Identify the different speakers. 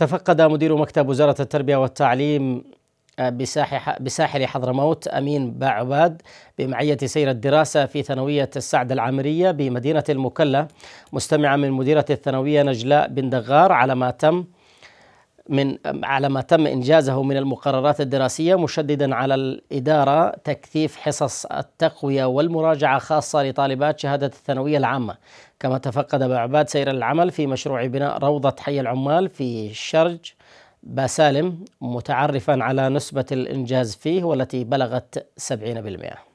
Speaker 1: تفقد مدير مكتب وزارة التربية والتعليم آه، بساحل حضرموت أمين باعباد بمعية سير الدراسة في ثانوية السعد العامرية بمدينة المكلا مستمعا من مديرة الثانوية نجلاء بن دغار على ما تم من على ما تم انجازه من المقررات الدراسيه مشددا على الاداره تكثيف حصص التقويه والمراجعه خاصه لطالبات شهاده الثانويه العامه كما تفقد عباد سير العمل في مشروع بناء روضه حي العمال في الشرج باسالم متعرفا على نسبه الانجاز فيه والتي بلغت 70%